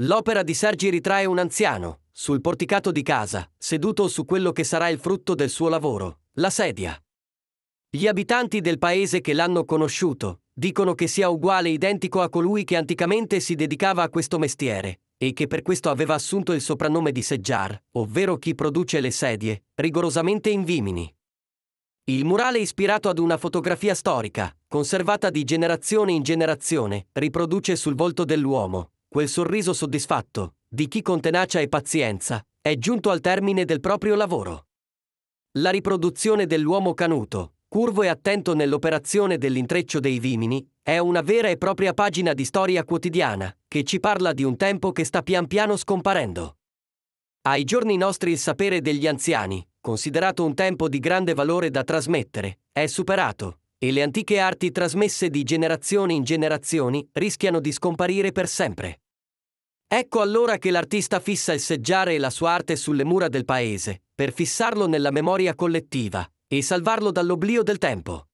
L'opera di Sergi ritrae un anziano, sul porticato di casa, seduto su quello che sarà il frutto del suo lavoro, la sedia. Gli abitanti del paese che l'hanno conosciuto dicono che sia uguale identico a colui che anticamente si dedicava a questo mestiere e che per questo aveva assunto il soprannome di Seggiar, ovvero chi produce le sedie, rigorosamente in vimini. Il murale ispirato ad una fotografia storica, conservata di generazione in generazione, riproduce sul volto dell'uomo, quel sorriso soddisfatto, di chi con tenacia e pazienza è giunto al termine del proprio lavoro. La riproduzione dell'uomo canuto, curvo e attento nell'operazione dell'intreccio dei vimini, è una vera e propria pagina di storia quotidiana, che ci parla di un tempo che sta pian piano scomparendo. Ai giorni nostri il sapere degli anziani, considerato un tempo di grande valore da trasmettere, è superato, e le antiche arti trasmesse di generazione in generazioni rischiano di scomparire per sempre. Ecco allora che l'artista fissa il seggiare e la sua arte sulle mura del paese, per fissarlo nella memoria collettiva e salvarlo dall'oblio del tempo.